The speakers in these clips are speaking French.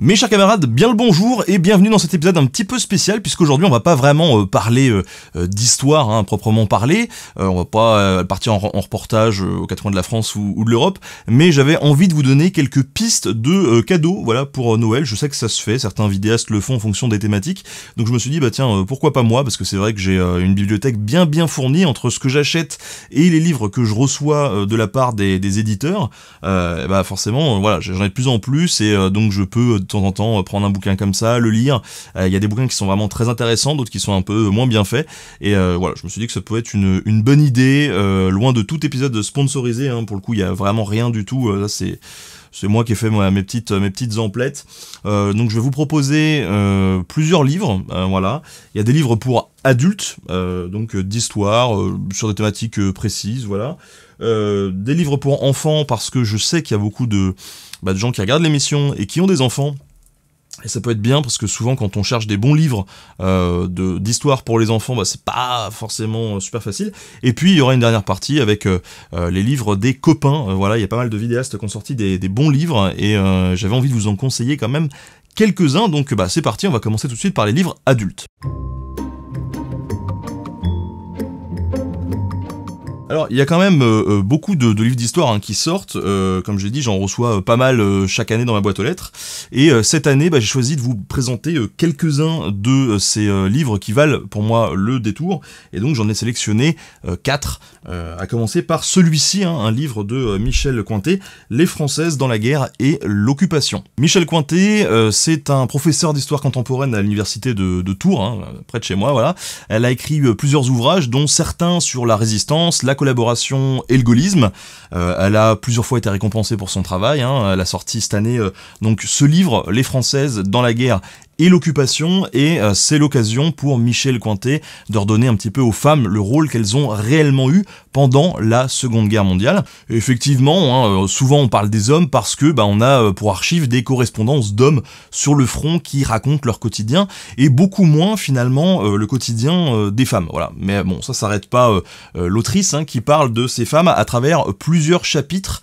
Mes chers camarades, bien le bonjour et bienvenue dans cet épisode un petit peu spécial puisqu'aujourd'hui on va pas vraiment euh, parler euh, euh, d'histoire hein, proprement parler, on va pas partir en, reportage aux quatre coins de la France ou, de l'Europe, mais j'avais envie de vous donner quelques pistes de cadeaux voilà pour Noël, je sais que ça se fait, certains vidéastes le font en fonction des thématiques, donc je me suis dit bah tiens pourquoi pas moi parce que c'est vrai que j'ai une bibliothèque bien bien fournie entre ce que j'achète et les livres que je reçois de la part des, éditeurs, bah forcément voilà j'en ai de plus en plus et donc je peux temps en temps euh, prendre un bouquin comme ça, le lire. Euh, il y a des bouquins qui sont vraiment très intéressants, d'autres qui sont un peu euh, moins bien faits. Et voilà, je me suis dit que ça pouvait être une, bonne idée, loin de tout épisode sponsorisé. Hein. pour le coup, il n'y a vraiment rien du tout. c'est c'est moi qui ai fait mes petites emplettes. Euh, donc je vais vous proposer euh, plusieurs livres, euh, voilà. Il y a des livres pour adultes, donc d'histoire sur des thématiques précises, voilà. des livres pour enfants parce que je sais qu'il y a beaucoup de, bah, de gens qui regardent l'émission et qui ont des enfants et ça peut être bien parce que souvent quand on cherche des bons livres euh, d'histoire pour les enfants, bah, c'est pas forcément euh, super facile. Et puis il y aura une dernière partie avec euh, les livres des copains. voilà, il y a pas mal de vidéastes qui ont sorti des, bons livres et j'avais envie de vous en conseiller quand même quelques-uns. Donc bah, c'est parti, on va commencer tout de suite par les livres adultes. Alors, il y a quand même euh, euh, beaucoup de, livres d'histoire hein, qui sortent. Euh, comme j'ai dit, j'en reçois pas mal chaque année dans ma boîte aux lettres. Et cette année, bah, j'ai choisi de vous présenter quelques-uns de ces livres qui valent pour moi le détour. Et donc, j'en ai sélectionné quatre, à commencer par celui-ci, hein, un livre de Michel Cointet, Les Françaises dans la guerre et l'occupation. Michel Cointet, c'est un professeur d'histoire contemporaine à l'université de, Tours, hein, près de chez moi, voilà. Elle a écrit plusieurs ouvrages, dont certains sur la résistance, la collaboration et le gaullisme. Euh, elle a plusieurs fois été récompensée pour son travail. Hein. Elle a sorti cette année euh, donc ce livre, Les Françaises dans la guerre et l'occupation, et euh, c'est l'occasion pour Michel Cointet de redonner un petit peu aux femmes le rôle qu'elles ont réellement eu pendant la Seconde Guerre mondiale. effectivement, hein, euh, souvent on parle des hommes parce que bah, on a euh, pour archives des correspondances d'hommes sur le front qui racontent leur quotidien et beaucoup moins finalement euh, le quotidien des femmes. Voilà. Mais bon, ça s'arrête pas l'autrice hein, qui parle de ces femmes à travers plusieurs chapitres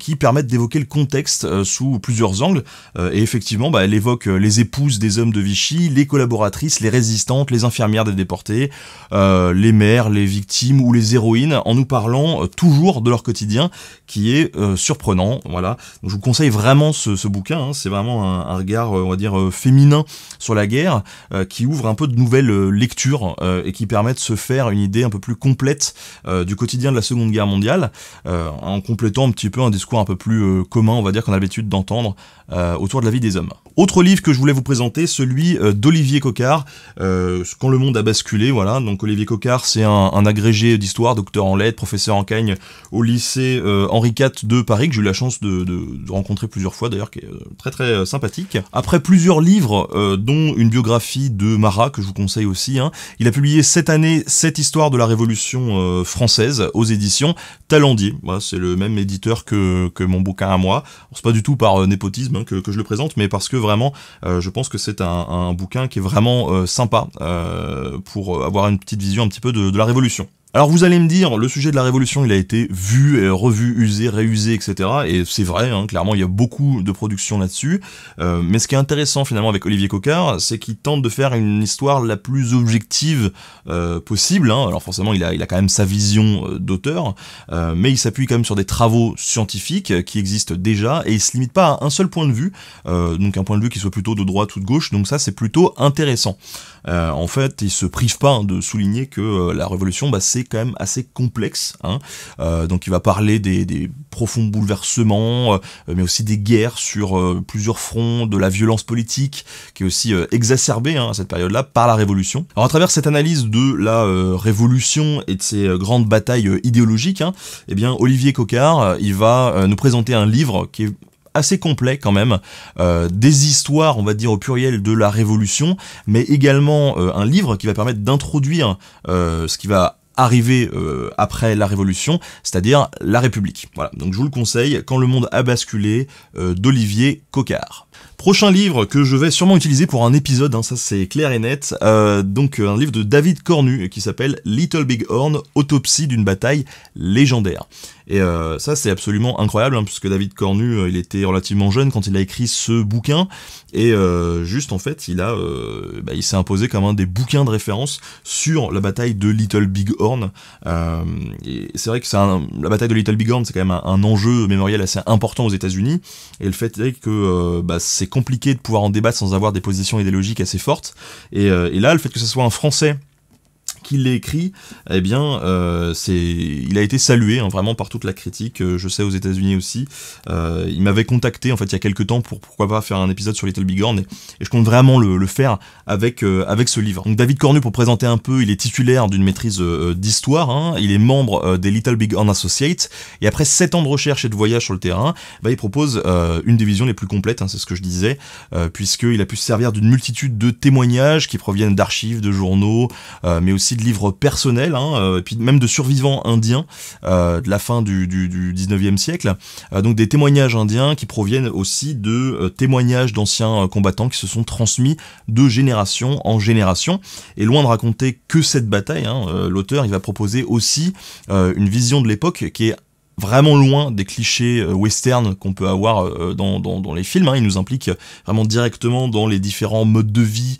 qui permettent d'évoquer le contexte sous plusieurs angles. et effectivement, bah, elle évoque les épouses des hommes de Vichy, les collaboratrices, les résistantes, les infirmières des déportés, les mères, les victimes ou les héroïnes nous parlant euh, toujours de leur quotidien qui est euh, surprenant. Voilà. Donc, je vous conseille vraiment ce, bouquin. Hein. C'est vraiment un, regard, euh, on va dire, féminin sur la guerre qui ouvre un peu de nouvelles lectures et qui permet de se faire une idée un peu plus complète du quotidien de la Seconde Guerre mondiale en complétant un petit peu un discours un peu plus commun, on va dire, qu'on a l'habitude d'entendre autour de la vie des hommes. Autre livre que je voulais vous présenter, celui d'Olivier Cocard, Quand le monde a basculé, voilà. Donc Olivier Cocard, c'est un, un agrégé d'histoire, docteur en professeur en cagne au lycée euh, Henri IV de Paris, que j'ai eu la chance de, rencontrer plusieurs fois d'ailleurs, qui est euh, très très euh, sympathique. Après plusieurs livres, dont une biographie de Marat, que je vous conseille aussi, hein. il a publié cette année cette histoire de la Révolution française aux éditions Talendier. c'est le même éditeur que, mon bouquin à moi. C'est pas du tout par népotisme hein, que, je le présente, mais parce que vraiment, je pense que c'est un, bouquin qui est vraiment sympa pour avoir une petite vision un petit peu de la révolution. Alors vous allez me dire, le sujet de la révolution, il a été vu, euh, revu, usé, réusé, etc. Et c'est vrai, hein, clairement, il y a beaucoup de productions là-dessus. Euh, mais ce qui est intéressant finalement avec Olivier Cocard, c'est qu'il tente de faire une histoire la plus objective euh, possible. Hein. Alors forcément, il a, quand même sa vision d'auteur, mais il s'appuie quand même sur des travaux scientifiques qui existent déjà, et il ne se limite pas à un seul point de vue, donc un point de vue qui soit plutôt de droite ou de gauche, donc ça c'est plutôt intéressant. en fait, il se prive pas hein, de souligner que la révolution, bah, c'est quand même assez complexe. Hein. Euh, donc il va parler des, profonds bouleversements, euh, mais aussi des guerres sur euh, plusieurs fronts, de la violence politique qui est aussi exacerbée hein, à cette période-là par la Révolution. Alors à travers cette analyse de la Révolution et de ses grandes batailles idéologiques, hein, eh bien Olivier Cocard, il va nous présenter un livre qui est assez complet quand même, des histoires, on va dire au pluriel, de la Révolution, mais également un livre qui va permettre d'introduire ce qui va Arrivé euh, après la Révolution, c'est-à-dire la République. Voilà, donc je vous le conseille, Quand le monde a basculé euh, d'Olivier Cocard. Prochain livre que je vais sûrement utiliser pour un épisode, hein, ça c'est clair et net, euh, donc euh, un livre de David Cornu euh, qui s'appelle Little Big Horn, autopsie d'une bataille légendaire. Et ça c'est absolument incroyable, hein, puisque David Cornu, il était relativement jeune quand il a écrit ce bouquin, et juste en fait, il a, bah, il s'est imposé comme un des bouquins de référence sur la bataille de Little Big Horn. c'est vrai que c'est la bataille de Little Big Horn, c'est quand même un, enjeu mémoriel assez important aux États-Unis, et le fait est que bah, c'est compliqué de pouvoir en débattre sans avoir des positions idéologiques assez fortes. Et, euh, et là, le fait que ce soit un Français qu'il l'écrit, eh bien, euh, c'est, il a été salué hein, vraiment par toute la critique. Euh, je sais aux États-Unis aussi. Euh, il m'avait contacté en fait il y a quelques temps pour pourquoi pas faire un épisode sur Little Big Horn et, je compte vraiment le, faire avec avec ce livre. Donc David Cornu pour présenter un peu, il est titulaire d'une maîtrise d'histoire. Hein. il est membre des Little Big Horn Associates et après 7 ans de recherche et de voyage sur le terrain, bah, il propose une des visions les plus complètes. Hein, c'est ce que je disais, puisqu'il a pu se servir d'une multitude de témoignages qui proviennent d'archives, de journaux, mais aussi de livres personnels, hein, euh, puis même de survivants indiens euh, de la fin du, 19e siècle. Euh, donc des témoignages indiens qui proviennent aussi de témoignages d'anciens combattants qui se sont transmis de génération en génération. Et loin de raconter que cette bataille, hein, l'auteur il va proposer aussi une vision de l'époque qui est vraiment loin des clichés euh, western qu'on peut avoir euh, dans, dans, les films. Hein. Il nous implique euh, vraiment directement dans les différents modes de vie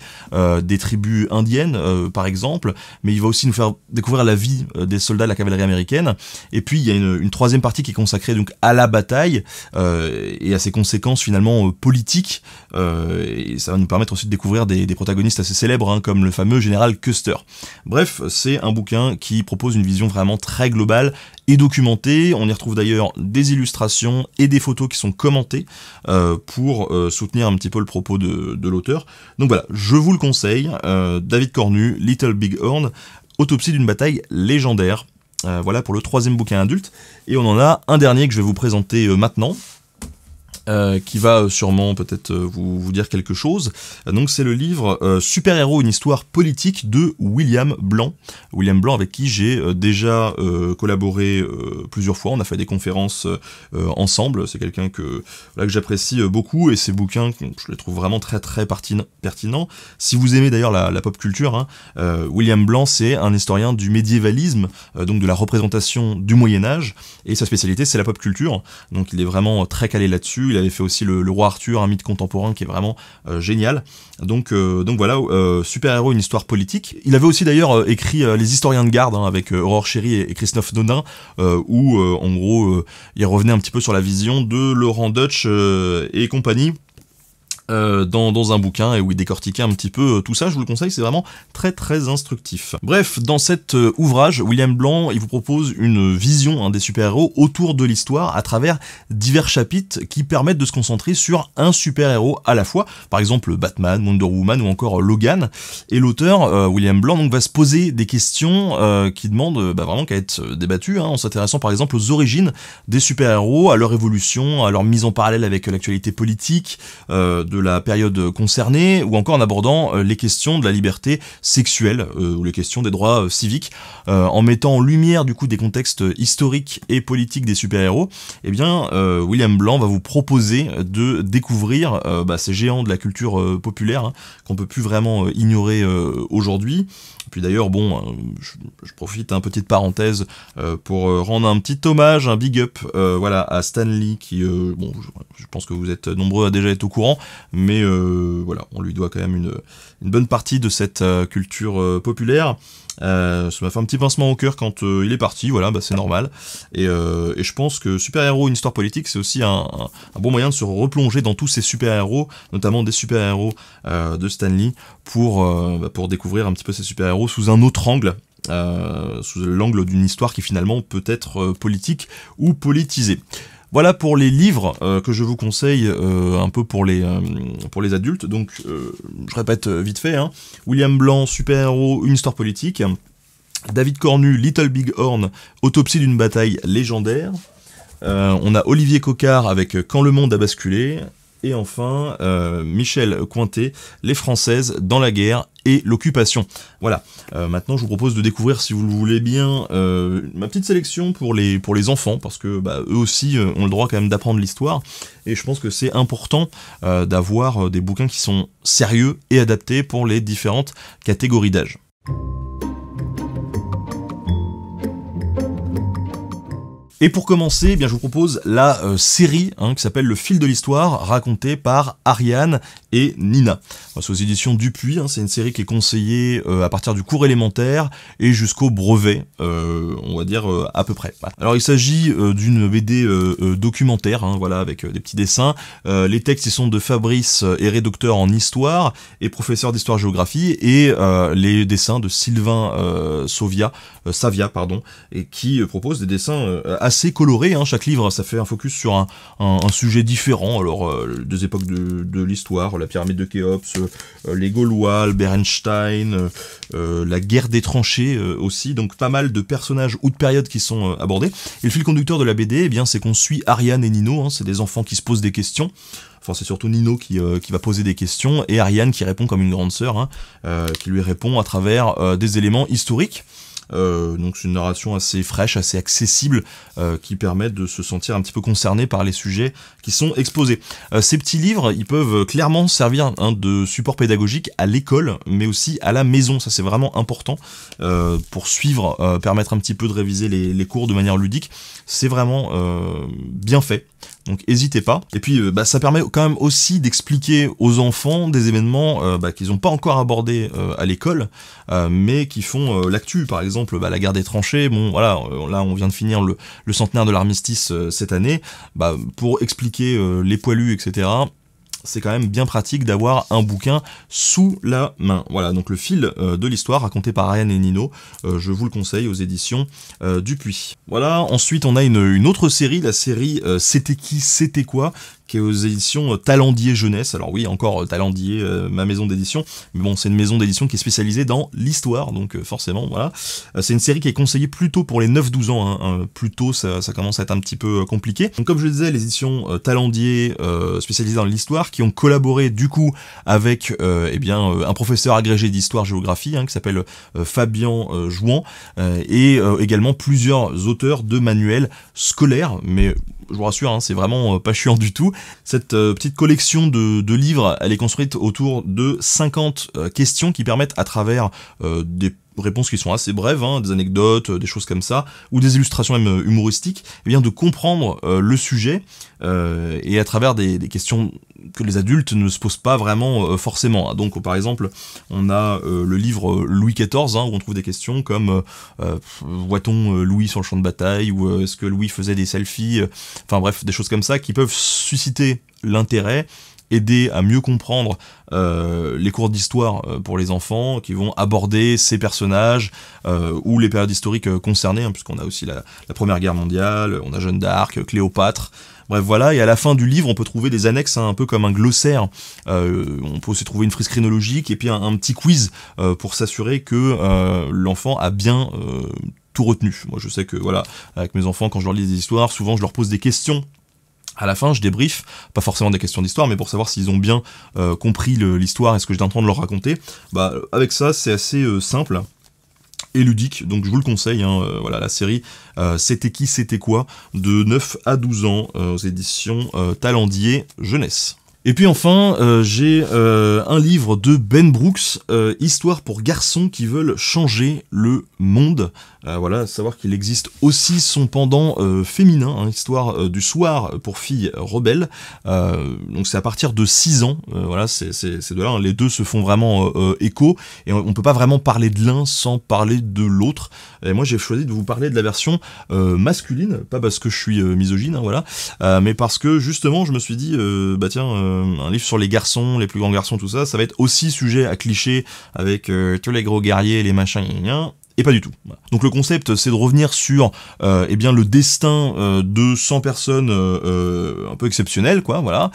des tribus indiennes, par exemple. Mais il va aussi nous faire découvrir la vie des soldats de la cavalerie américaine. Et puis il y a une, troisième partie qui est consacrée donc à la bataille et à ses conséquences finalement politiques. et ça va nous permettre ensuite de découvrir des, protagonistes assez célèbres, hein, comme le fameux général Custer. Bref, c'est un bouquin qui propose une vision vraiment très globale et documentée. On y retrouve d'ailleurs des illustrations et des photos qui sont commentées euh, pour euh, soutenir un petit peu le propos de, de l'auteur. Donc voilà, je vous le conseille. Euh, David Cornu, Little Big Horn, Autopsie d'une bataille légendaire. voilà pour le troisième bouquin adulte. Et on en a un dernier que je vais vous présenter maintenant, euh, qui va euh, sûrement peut-être euh, vous, dire quelque chose. Donc c'est le livre Super-héros, une histoire politique de William Blanc. William Blanc avec qui j'ai déjà collaboré plusieurs fois. On a fait des conférences ensemble. C'est quelqu'un que, que j'apprécie beaucoup et ses bouquins, je les trouve vraiment très très pertinents. Si vous aimez d'ailleurs la, pop culture, hein, William Blanc c'est un historien du médiévalisme, donc de la représentation du Moyen Âge. Et sa spécialité c'est la pop culture. Donc il est vraiment très calé là-dessus il avait fait aussi le, roi Arthur, un mythe contemporain qui est vraiment euh, génial. Donc, euh, donc voilà, euh, super-héros, une histoire politique. Il avait aussi d'ailleurs écrit Les historiens de garde hein, avec Aurore Chéry et, et Christophe Nodin, où en gros il revenait un petit peu sur la vision de Laurent Dutch et compagnie euh, dans, un bouquin et où il décortique un petit peu euh, tout ça. Je vous le conseille, c'est vraiment très très instructif. Bref, dans cet euh, ouvrage, William Blanc, il vous propose une vision hein, des super-héros autour de l'histoire à travers divers chapitres qui permettent de se concentrer sur un super-héros à la fois, par exemple Batman, Wonder Woman ou encore Logan. Et l'auteur, William Blanc, donc, va se poser des questions qui demandent bah, vraiment qu'à être débattues, hein, en s'intéressant par exemple aux origines des super-héros, à leur évolution, à leur mise en parallèle avec l'actualité politique, de la période concernée, ou encore en abordant euh, les questions de la liberté sexuelle, euh, ou les questions des droits euh, civiques, en mettant en lumière du coup des contextes historiques et politiques des super-héros, et eh bien William Blanc va vous proposer de découvrir bah, ces géants de la culture populaire hein, qu'on peut plus vraiment ignorer aujourd'hui. Puis d'ailleurs, bon, euh, je, profite un hein, petite parenthèse euh, pour euh, rendre un petit hommage, un big up, voilà, à Stanley qui, bon, je, je, pense que vous êtes nombreux à déjà être au courant, mais voilà, on lui doit quand même une, une bonne partie de cette euh, culture euh, populaire. Euh, ça m'a fait un petit pincement au cœur quand il est parti, voilà, bah, c'est normal. Et, je pense que super-héros, une histoire politique, c'est aussi un, bon moyen de se replonger dans tous ces super-héros, notamment des super-héros de Stanley, pour, bah, pour découvrir un petit peu ces super-héros sous un autre angle. sous l'angle d'une histoire qui finalement peut être politique ou politisée. Voilà pour les livres euh, que je vous conseille euh, un peu pour les, euh, pour les adultes. Donc, je répète vite fait, hein. William Blanc, super-héros, une histoire politique. David Cornu, Little Big Horn, autopsie d'une bataille légendaire. on a Olivier Cocard avec Quand le monde a basculé. Et enfin, Michel Cointet, Les Françaises dans la guerre et l'occupation. Voilà. Euh, maintenant, je vous propose de découvrir, si vous le voulez bien, euh, ma petite sélection pour les, pour les enfants, parce que bah, eux aussi euh, ont le droit quand même d'apprendre l'histoire. Et je pense que c'est important d'avoir des bouquins qui sont sérieux et adaptés pour les différentes catégories d'âge. Et pour commencer, eh bien, je vous propose la euh, série hein, qui s'appelle Le fil de l'histoire, raconté par Ariane et Nina. C'est aux éditions Dupuis, hein, c'est une série qui est conseillée euh, à partir du cours élémentaire et jusqu'au brevet, euh, on va dire euh, à peu près. Alors il s'agit d'une BD documentaire, hein, voilà, avec des petits dessins. les textes ils sont de Fabrice Héré, docteur en histoire et professeur d'histoire-géographie, et les dessins de Sylvain Savia, pardon, et qui propose des dessins assez coloré. Hein. Chaque livre, ça fait un focus sur un, sujet différent. Alors, euh, deux époques de, l'histoire, la pyramide de Khéops, euh, les Gaulois, le Berenstein, euh, la guerre des tranchées aussi. Donc, pas mal de personnages ou de périodes qui sont abordés. Et le fil conducteur de la BD, eh bien, c'est qu'on suit Ariane et Nino. Hein. C'est des enfants qui se posent des questions. Enfin, c'est surtout Nino qui, va poser des questions et Ariane qui répond comme une grande sœur, hein, qui lui répond à travers des éléments historiques. Euh, donc c'est une narration assez fraîche, assez accessible, euh, qui permet de se sentir un petit peu concerné par les sujets qui sont exposés. Euh, ces petits livres, ils peuvent clairement servir hein, de support pédagogique à l'école, mais aussi à la maison. Ça c'est vraiment important pour suivre, permettre un petit peu de réviser les cours de manière ludique. C'est vraiment bien fait. Donc n'hésitez pas. Et puis euh, bah, ça permet quand même aussi d'expliquer aux enfants des événements euh, bah, qu'ils n'ont pas encore abordés euh, à l'école, mais qui font l'actu. Par exemple, bah, la guerre des tranchées. Bon, voilà, là on vient de finir le centenaire de l'armistice cette année. Bah, pour expliquer les poilus, etc c'est quand même bien pratique d'avoir un bouquin sous la main. Voilà, donc le fil euh, de l'histoire raconté par Ryan et Nino, euh, je vous le conseille aux éditions euh, Dupuis. Voilà, ensuite on a une, une autre série, la série C'était qui, c'était quoi, qui est aux éditions euh, Talendier Jeunesse. Alors oui, encore euh, Talendier, euh, ma maison d'édition, mais bon, c'est une maison d'édition qui est spécialisée dans l'histoire, donc forcément, voilà. c'est une série qui est conseillée plutôt pour les 9-12 ans, hein, hein. plutôt, ça, commence à être un petit peu compliqué. Donc comme je le disais, les éditions Talendier, spécialisées dans l'histoire, qui ont collaboré du coup avec eh bien, un professeur agrégé d'histoire-géographie, hein, qui s'appelle Fabien Jouan, et également plusieurs auteurs de manuels scolaires, mais je vous rassure, hein, c'est vraiment euh, pas chiant du tout. Cette euh, petite collection de, livres, elle est construite autour de 50 euh, questions qui permettent à travers des réponses qui sont assez brèves, hein, des anecdotes, euh, des choses comme ça, ou des illustrations même euh, humoristiques, eh de comprendre euh, le sujet et à travers des, questions que les adultes ne se posent pas vraiment forcément. Hein. Donc par exemple, on a le livre Louis XIV hein, où on trouve des questions comme voit-on Louis sur le champ de bataille ou est-ce que Louis faisait des selfies, enfin bref, des choses comme ça qui peuvent susciter l'intérêt aider à mieux comprendre euh, les cours d'histoire euh, pour les enfants, qui vont aborder ces personnages euh, ou les périodes historiques concernées, hein, puisqu'on a aussi la, Première Guerre mondiale, on a Jeanne d'Arc, Cléopâtre. Bref, voilà, et à la fin du livre, on peut trouver des annexes, hein, un peu comme un glossaire. on peut aussi trouver une frise chronologique et puis un petit quiz pour s'assurer que l'enfant a bien tout retenu. Moi, je sais que, voilà, avec mes enfants, quand je leur lis des histoires, souvent, je leur pose des questions à la fin, je débrief, pas forcément des questions d'histoire, mais pour savoir s'ils ont bien euh, compris l'histoire et ce que j'étais en train de leur raconter. Bah, avec ça, c'est assez euh, simple et ludique, donc je vous le conseille, hein, euh, voilà, la série C'était qui, c'était quoi, de 9 à 12 ans, aux éditions Talendier Jeunesse. Et puis enfin, j'ai un livre de Ben Brooks, Histoire pour garçons qui veulent changer le monde. Euh, voilà, savoir qu'il existe aussi son pendant euh, féminin, hein, histoire euh, du soir pour filles rebelles. donc c'est à partir de 6 ans, voilà, c'est de là, hein. les deux se font vraiment écho, et on, peut pas vraiment parler de l'un sans parler de l'autre. Et moi j'ai choisi de vous parler de la version masculine, pas parce que je suis misogyne, hein, voilà, mais parce que justement je me suis dit, bah tiens, un livre sur les garçons, les plus grands garçons, tout ça, ça va être aussi sujet à cliché avec tous les gros guerriers, les machins, et pas du tout. Donc le concept, c'est de revenir sur euh, eh bien le destin euh, de 100 personnes euh, euh, un peu exceptionnelles, quoi, voilà.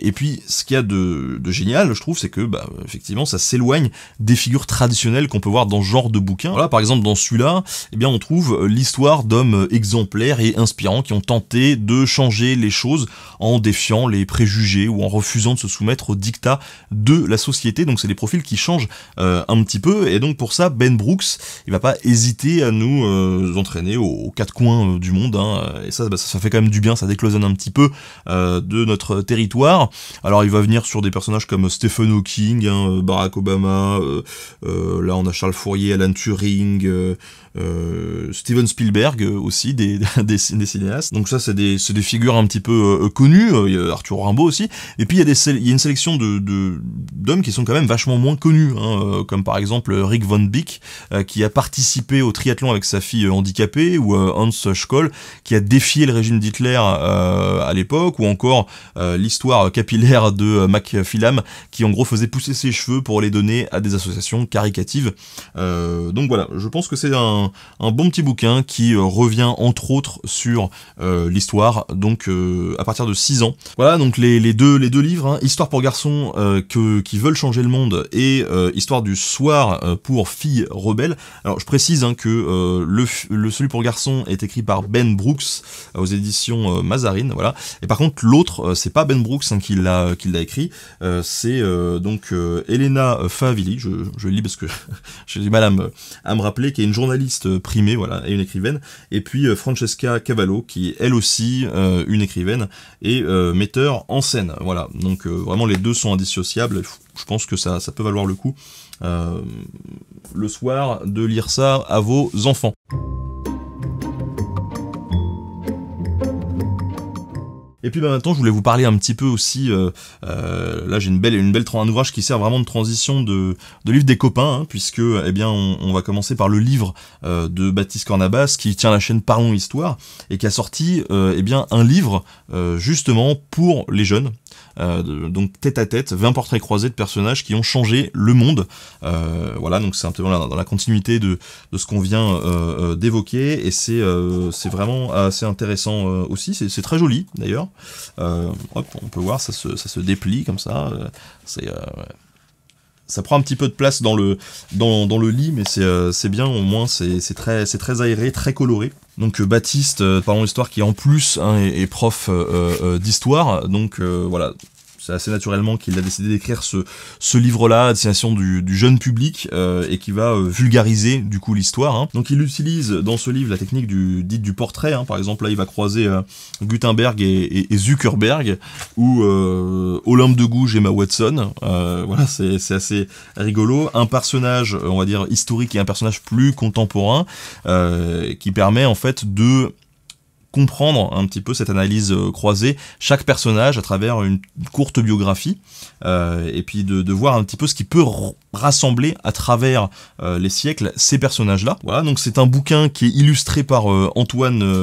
et puis ce qu'il y a de, génial, je trouve, c'est que bah, effectivement, ça s'éloigne des figures traditionnelles qu'on peut voir dans ce genre de bouquin. Voilà, par exemple, dans celui-là, eh bien on trouve l'histoire d'hommes exemplaires et inspirants qui ont tenté de changer les choses en défiant les préjugés ou en refusant de se soumettre au dictat de la société. Donc c'est des profils qui changent un petit peu. Et donc pour ça, Ben Brooks il va pas hésiter à nous euh, entraîner aux, quatre coins euh, du monde. Hein. et bah, ça, ça, fait quand même du bien, ça décloisonne un petit peu euh, de notre territoire. Alors il va venir sur des personnages comme Stephen Hawking, hein, Barack Obama, là on a Charles Fourier, Alan Turing. Euh, Steven Spielberg euh, aussi, des, des, cinéastes. Donc ça, c'est des, des figures un petit peu euh, connues. Arthur Rimbaud aussi. Et puis il y a, des, il y a une sélection de d'hommes qui sont quand même vachement moins connus, hein, comme par exemple Rick Von Bick qui a participé au triathlon avec sa fille handicapée, ou Hans Scholl, qui a défié le régime d'Hitler à l'époque, ou encore l'histoire capillaire de Mac Philam qui en gros faisait pousser ses cheveux pour les donner à des associations caricatives. donc voilà, je pense que c'est un, un, bon petit bouquin qui euh, revient entre autres sur euh, l'histoire, donc euh, à partir de 6 ans. Voilà, donc les, les deux, les deux livres, hein. Histoire pour garçons que, qui veulent changer le monde et Histoire du soir pour filles rebelles. Alors je précise hein, que le, le, celui pour garçons est écrit par Ben Brooks aux éditions Mazarine, voilà. Et par contre l'autre, c'est pas Ben Brooks hein, qui l'a écrit, c'est donc Elena Favilli. je, je lis parce que j'ai du mal à me, à me rappeler, qui est une journaliste euh, primée, voilà, et une écrivaine, et puis euh, Francesca Cavallo, qui est elle aussi euh, une écrivaine et metteur en scène, voilà. Donc vraiment les deux sont indissociables. Je pense que ça, ça peut valoir le coup le soir de lire ça à vos enfants. Et puis bah, maintenant, je voulais vous parler un petit peu aussi. Euh, euh, là, j'ai une belle, une belle un ouvrage qui sert vraiment de transition de, livre des copains, hein, puisque eh bien, on, va commencer par le livre euh, de Baptiste Cornabas qui tient la chaîne Parlons Histoire et qui a sorti eh bien un livre justement pour les jeunes. Euh, donc tête à tête, 20 portraits croisés de personnages qui ont changé le monde. Euh, voilà, donc c'est un peu dans la continuité de, ce qu'on vient euh, d'évoquer, et c'est c'est vraiment assez intéressant aussi, c'est très joli d'ailleurs. hop, on peut voir, ça se, déplie comme ça, c'est ça prend un petit peu de place dans le, dans, le lit, mais euh, c'est bien, au moins c'est très, très aéré, très coloré. Donc euh, Baptiste, euh, parlons histoire, qui en plus hein, est, prof d'histoire, donc voilà, c'est assez naturellement qu'il a décidé d'écrire ce, ce livre-là à destination du, jeune public euh, et qui va euh, vulgariser du coup l'histoire. Hein. Donc il utilise dans ce livre la technique du, dite du portrait. Hein. Par exemple, là, il va croiser euh, Gutenberg et, Zuckerberg ou Olympe de Gouges et Ma Watson. voilà, c'est assez rigolo. Un personnage, on va dire historique et un personnage plus contemporain qui permet en fait de comprendre un petit peu cette analyse euh, croisée, chaque personnage à travers une courte biographie, euh, et puis de, voir un petit peu ce qui peut rassembler à travers euh, les siècles ces personnages-là. Voilà, donc c'est un bouquin qui est illustré par Antoine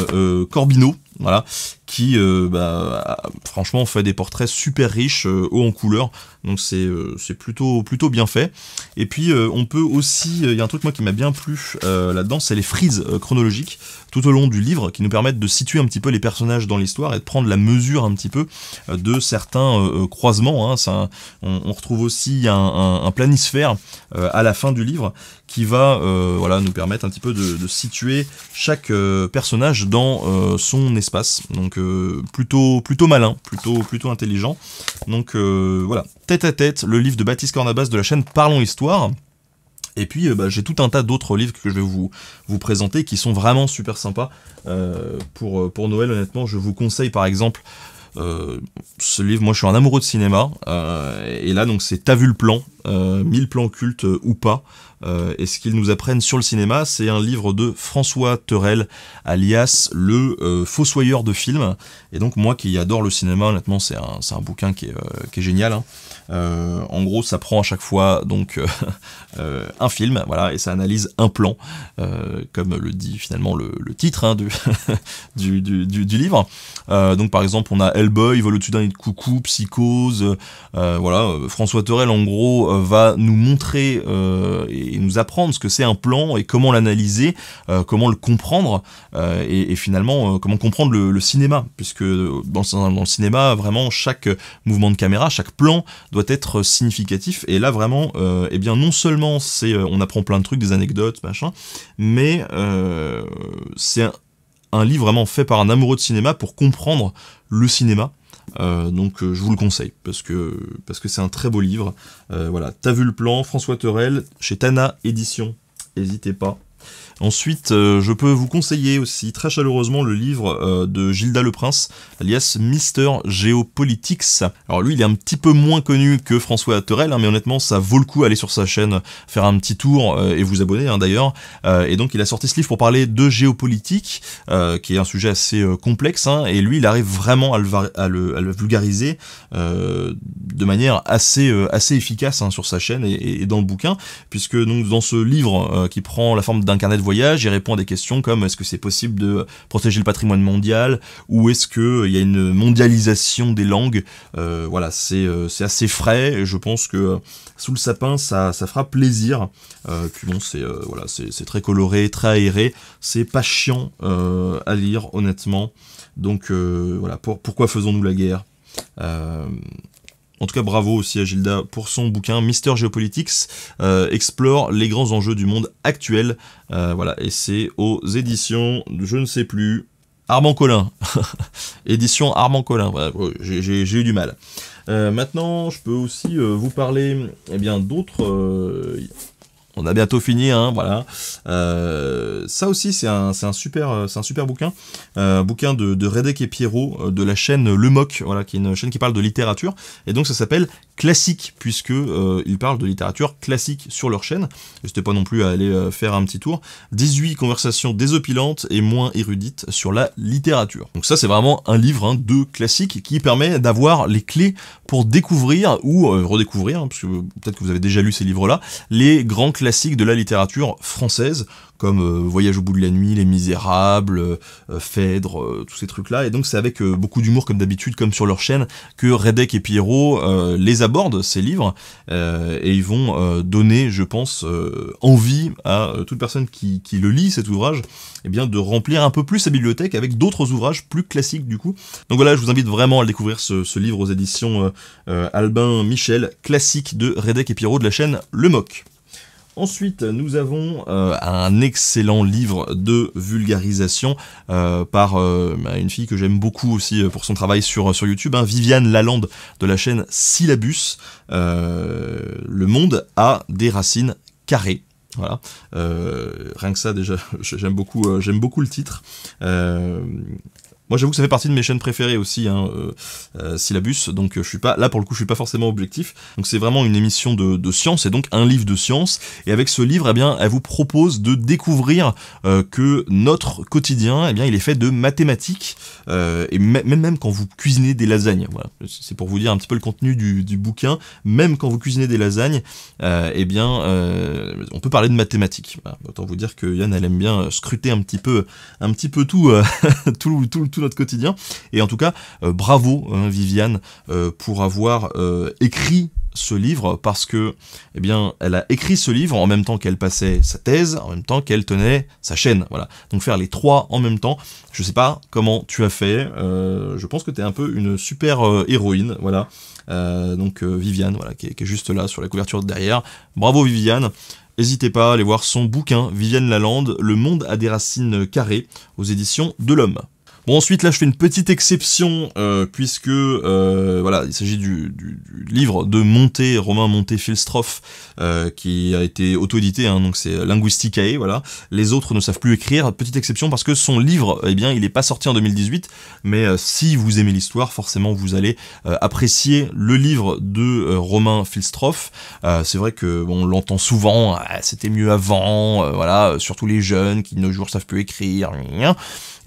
Corbineau, voilà, qui euh, bah, franchement fait des portraits super riches, euh, haut en couleurs, donc euh, c'est plutôt, plutôt bien fait. Et puis on peut aussi, il y a un truc moi qui m'a bien plu là-dedans, c'est les frises chronologiques tout au long du livre qui nous permettent de situer un petit peu les personnages dans l'histoire et de prendre la mesure un petit peu de certains croisements. Hein. on, retrouve aussi un, planisphère à la fin du livre qui va voilà, nous permettre un petit peu de, de situer chaque personnage dans son esprit l'espace. Donc euh, plutôt, plutôt malin, plutôt, plutôt intelligent. Donc euh, voilà, Tête à Tête, le livre de Baptiste Cornabas de la chaîne Parlons Histoire. Et puis euh, bah, j'ai tout un tas d'autres livres que je vais vous, vous présenter qui sont vraiment super sympas. pour, pour Noël honnêtement, je vous conseille par exemple ce livre, moi je suis un amoureux de cinéma, et là donc c'est T'as vu le plan, mille 1000 plans cultes ou pas, euh, et ce qu'ils nous apprennent sur le cinéma, c'est un livre de François Terrel, alias le euh, fossoyeur de films. Et donc moi qui adore le cinéma, honnêtement, c'est un, un, bouquin qui est, euh, génial. Hein. Euh, en gros, ça prend à chaque fois donc euh, euh, un film, voilà, et ça analyse un plan, comme le dit finalement le, titre hein, du, livre. donc par exemple, on a Hellboy, Vol au-dessus d'un de coucou, Psychose, voilà. François Torel, en gros, va nous montrer et nous apprendre ce que c'est un plan et comment l'analyser, comment le comprendre, et, finalement comment comprendre le, cinéma, puisque dans le cinéma, vraiment chaque mouvement de caméra, chaque plan doit être significatif. Et là, vraiment, et euh, eh bien, non seulement c'est, euh, on apprend plein de trucs, des anecdotes, machin, mais euh, c'est un, livre vraiment fait par un amoureux de cinéma pour comprendre le cinéma. donc je vous le conseille parce que parce que c'est un très beau livre. voilà, t'as vu le plan, François Terrel chez Tana Édition. N'hésitez pas. Ensuite, euh, je peux vous conseiller aussi très chaleureusement le livre euh, de Gilda Le Prince, alias Mister Geopolitics. Alors lui, il est un petit peu moins connu que François Atterel, hein, mais honnêtement, ça vaut le coup aller sur sa chaîne, faire un petit tour euh, et vous abonner hein, d'ailleurs. et donc, il a sorti ce livre pour parler de géopolitique, qui est un sujet assez complexe, hein, et lui, il arrive vraiment à le, vulgariser de manière assez, assez efficace sur sa chaîne et, et, dans le bouquin, puisque donc dans ce livre qui prend la forme d'un carnet de voyage, et répond à des questions comme est-ce que c'est possible de protéger le patrimoine mondial ou est-ce qu'il euh, y a une mondialisation des langues euh, Voilà, euh, c'est assez frais je pense que sous le sapin, ça, ça fera plaisir. puis bon, c'est voilà, c'est très coloré, très aéré, c'est pas chiant à lire honnêtement. Donc voilà, pourquoi faisons-nous la guerre en tout cas, bravo aussi à Gilda pour son bouquin Mister Geopolitics euh, explore les grands enjeux du monde actuel. Euh, voilà, et c'est aux éditions, je ne sais plus, Armand Collin. Édition Armand Collin. j'ai eu du mal. Euh, maintenant, je peux aussi vous parler eh bien d'autres on a bientôt fini, hein, voilà. Euh, ça aussi, c'est un, super, euh, c'est un super bouquin, euh, bouquin de, de Redek et Pierrot de la chaîne Le Moc, voilà, qui est une chaîne qui parle de littérature, et donc ça s'appelle Classique puisque ils parlent de littérature classique sur leur chaîne. N'hésitez pas non plus à aller faire un petit tour. 18 conversations désopilantes et moins érudites sur la littérature. Donc ça, c'est vraiment un livre hein, de classique qui permet d'avoir les clés pour découvrir ou redécouvrir, hein, peut-être que vous avez déjà lu ces livres-là, les grands classiques de la littérature française, comme euh, Voyage au bout de la nuit, Les Misérables, euh, euh, Phèdre, tous ces trucs-là. Et donc c'est avec beaucoup d'humour, comme d'habitude, comme sur leur chaîne, que Redek et Pierrot les abordent, ces livres, et ils vont donner, je pense, envie à toute personne qui, le lit, cet ouvrage, et eh bien, de remplir un peu plus sa bibliothèque avec d'autres ouvrages plus classiques, du coup. Donc voilà, je vous invite vraiment à découvrir, ce, livre aux éditions Albin Michel, classique de Redek et Pierrot de la chaîne Le Moque. Ensuite, nous avons euh, un excellent livre de vulgarisation euh, par euh, bah, une fille que j'aime beaucoup aussi pour son travail sur, sur YouTube, hein, Viviane Lalande de la chaîne Syllabus. le monde a des racines carrées. Voilà, rien que ça déjà, j'aime beaucoup, j'aime beaucoup le titre. Moi, j'avoue que ça fait partie de mes chaînes préférées aussi, hein, euh, euh Syllabus, donc euh, je suis pas, là pour le coup, je suis pas forcément objectif. Donc c'est vraiment une émission de, de, science et donc un livre de science. Et avec ce livre, eh bien, elle vous propose de découvrir euh, que notre quotidien, eh bien, il est fait de mathématiques. et même même quand vous cuisinez des lasagnes, voilà, c'est pour vous dire un petit peu le contenu du, bouquin. Même quand vous cuisinez des lasagnes, eh bien, on peut parler de mathématiques. Autant vous dire que Yann, elle aime bien scruter un petit peu, un petit peu tout, tout, tout, tout notre quotidien. Et en tout cas, euh, bravo hein, Viviane euh, pour avoir euh, écrit ce livre parce que, eh bien, elle a écrit ce livre en même temps qu'elle passait sa thèse, en même temps qu'elle tenait sa chaîne. Voilà. Donc faire les trois en même temps, je sais pas comment tu as fait. je pense que tu es un peu une super héroïne. Voilà. donc Viviane, voilà, qui est, juste là sur la couverture de derrière. Bravo Viviane. N'hésitez pas à aller voir son bouquin, Viviane Lalande, Le monde a des racines carrées, aux éditions de l'Homme. Bon, ensuite, là, je fais une petite exception, euh, puisque, euh, voilà, il s'agit du, livre de Monté, Romain Monté-Filstroff, euh, qui a été auto-édité, hein, donc c'est Linguisticae, voilà. Les autres ne savent plus écrire, petite exception, parce que son livre, eh bien, il n'est pas sorti en 2018, mais si vous aimez l'histoire, forcément, vous allez apprécier le livre de Romain Filstroff. c'est vrai que, on l'entend souvent, ah, c'était mieux avant, voilà, surtout les jeunes qui, de nos jours, savent plus écrire, rien.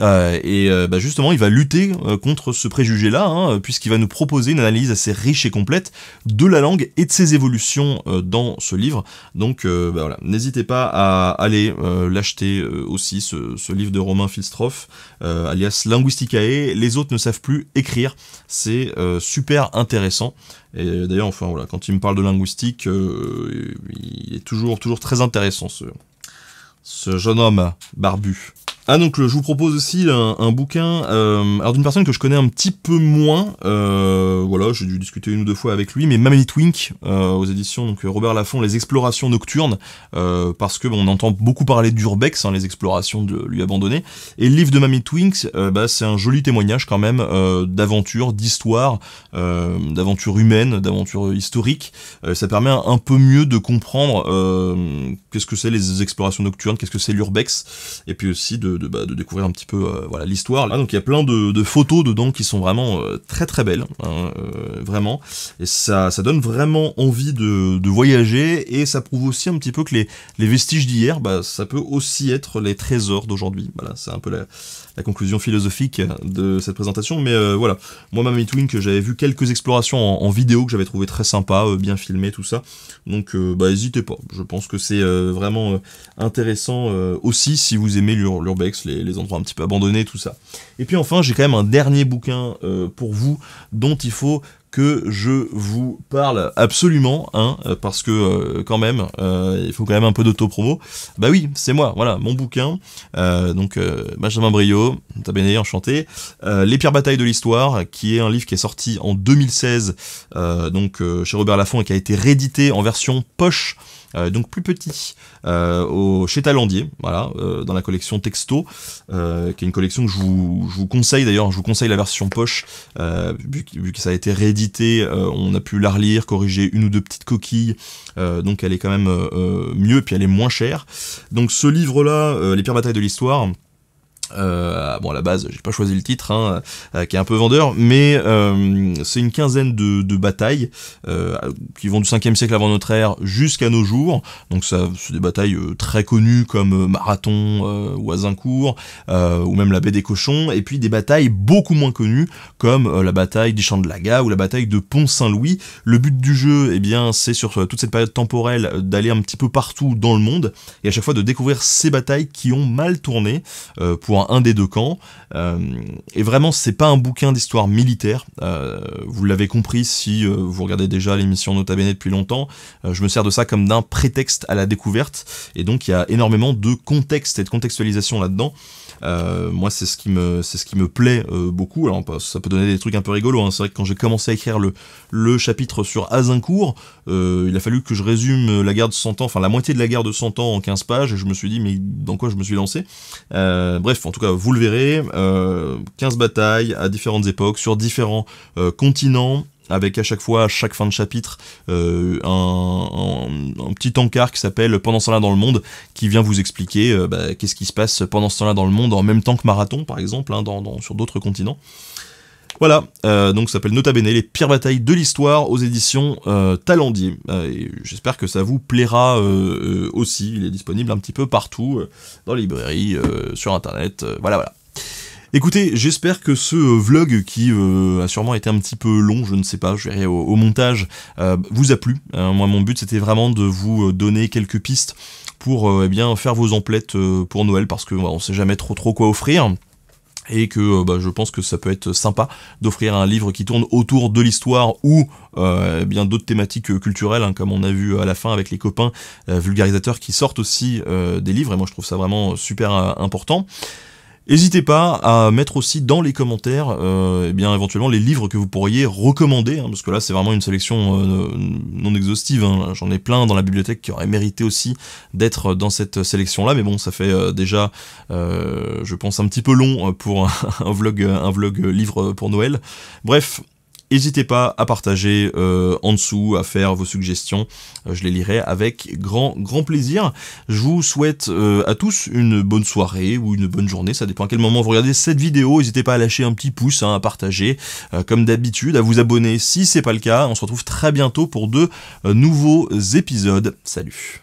Euh, et euh, bah, justement, il va lutter euh, contre ce préjugé-là, hein, puisqu'il va nous proposer une analyse assez riche et complète de la langue et de ses évolutions dans ce livre. Donc bah, voilà, n'hésitez pas à aller l'acheter aussi, ce, livre de Romain Filstroff, alias Linguisticae. Les autres ne savent plus écrire. C'est super intéressant. Et d'ailleurs, enfin voilà, quand il me parle de linguistique, il est toujours, toujours très intéressant ce jeune homme barbu. Ah donc euh, je vous propose aussi un, bouquin euh, alors d'une personne que je connais un petit peu moins euh, voilà j'ai dû discuter une ou deux fois avec lui mais Mamie Twink euh, aux éditions donc euh, Robert Laffont les explorations nocturnes parce que bon, on entend beaucoup parler d'Urbex hein, les explorations de lui abandonner et le livre de Mamie Twink bah, c'est un joli témoignage quand même d'aventure d'histoire d'aventure humaine d'aventure historique ça permet un, un, peu mieux de comprendre qu'est-ce que c'est les explorations nocturnes qu'est-ce que c'est l'Urbex et puis aussi de de, bah, de découvrir un petit peu euh, voilà l'histoire. là ah, donc il y a plein de, de, photos dedans qui sont vraiment euh, très très belles, hein, euh, vraiment. Et ça, ça donne vraiment envie de, voyager et ça prouve aussi un petit peu que les, vestiges d'hier, bah, ça peut aussi être les trésors d'aujourd'hui. Voilà, c'est un peu la, la conclusion philosophique de cette présentation. Mais euh, voilà, moi, Mamie que j'avais vu quelques explorations en, vidéo que j'avais trouvé très sympa, euh, bien filmé, tout ça. Donc, euh, bah, n'hésitez pas. Je pense que c'est vraiment intéressant aussi si vous aimez l'urbex, les, les, endroits un petit peu abandonnés, tout ça. Et puis enfin, j'ai quand même un dernier bouquin pour vous dont il faut que je vous parle absolument, hein, euh, parce que euh, quand même, euh, il faut quand même un peu d'auto-promo. Bah oui, c'est moi, voilà, mon bouquin. donc Benjamin Brio, t'as bien enchanté. Les pires batailles de l'histoire, qui est un livre qui est sorti en 2016, donc chez Robert Laffont et qui a été réédité en version poche euh, donc plus petit, euh, au, chez Talandier, voilà, euh, dans la collection Texto, qui est une collection que je vous, conseille d'ailleurs, je vous conseille la version poche, vu, vu, que ça a été réédité, on a pu la relire, corriger une ou deux petites coquilles, donc elle est quand même mieux, puis elle est moins chère. Donc ce livre-là, Les pires batailles de l'histoire, euh, bon, à la base, j'ai pas choisi le titre, hein, euh, qui est un peu vendeur, mais euh, c'est une quinzaine de, batailles euh, qui vont du 5e siècle avant notre ère jusqu'à nos jours. Donc, ça, c'est des batailles très connues comme Marathon ou Azincourt, ou même la baie des cochons, et puis des batailles beaucoup moins connues comme la bataille des Champs de Laga ou la bataille de Pont-Saint-Louis. Le but du jeu, eh bien, c'est sur toute cette période temporelle d'aller un petit peu partout dans le monde et à chaque fois de découvrir ces batailles qui ont mal tourné pour un des deux camps. Euh, et vraiment, c'est pas un bouquin d'histoire militaire. Euh, vous l'avez compris si euh, vous regardez déjà l'émission Nota Bene depuis longtemps. je me sers de ça comme d'un prétexte à la découverte. Et donc, il y a énormément de contexte et de contextualisation là-dedans. Euh, moi, c'est ce qui me, c'est ce qui me plaît euh, beaucoup. Alors, ça peut donner des trucs un peu rigolos. Hein. C'est vrai que quand j'ai commencé à écrire le, chapitre sur Azincourt, euh, il a fallu que je résume la guerre de 100 ans, enfin la moitié de la guerre de 100 ans en 15 pages. Et je me suis dit, mais dans quoi je me suis lancé Bref, en tout cas, vous le verrez. 15 batailles à différentes époques, sur différents continents avec à chaque fois, à chaque fin de chapitre, euh, un, petit encart qui s'appelle Pendant ce temps-là dans le monde, qui vient vous expliquer euh, bah, qu'est-ce qui se passe pendant ce temps-là dans le monde, en même temps que Marathon, par exemple, hein, sur d'autres continents. Voilà, euh, donc ça s'appelle Nota Bene, les pires batailles de l'histoire aux éditions euh, Talendier. J'espère que ça vous plaira aussi. Il est disponible un petit peu partout, dans les librairies, sur internet, voilà, voilà. Écoutez, j'espère que ce euh, vlog qui euh, a sûrement été un petit peu long, je ne sais pas, je verrai au, montage, euh, vous a plu. moi, mon but, c'était vraiment de vous donner quelques pistes pour eh bien faire vos emplettes pour Noël, parce que ne on sait jamais trop trop quoi offrir et que bah, je pense que ça peut être sympa d'offrir un livre qui tourne autour de l'histoire ou eh bien d'autres thématiques culturelles, hein, comme on a vu à la fin avec les copains vulgarisateurs qui sortent aussi des livres, et moi je trouve ça vraiment super important. Hésitez pas à mettre aussi dans les commentaires euh, eh bien éventuellement les livres que vous pourriez recommander, hein, parce que là c'est vraiment une sélection euh, non exhaustive, hein. j'en ai plein dans la bibliothèque qui auraient mérité aussi d'être dans cette sélection là, mais bon ça fait euh, déjà euh, je pense un petit peu long euh, pour un vlog, un vlog livre pour Noël. Bref, N'hésitez pas à partager euh, en dessous, à faire vos suggestions. Euh, je les lirai avec grand, grand plaisir. Je vous souhaite euh, à tous une bonne soirée ou une bonne journée. Ça dépend à quel moment vous regardez cette vidéo. N'hésitez pas à lâcher un petit pouce, hein, à partager, comme d'habitude, à vous abonner si c'est pas le cas. On se retrouve très bientôt pour de nouveaux épisodes. Salut.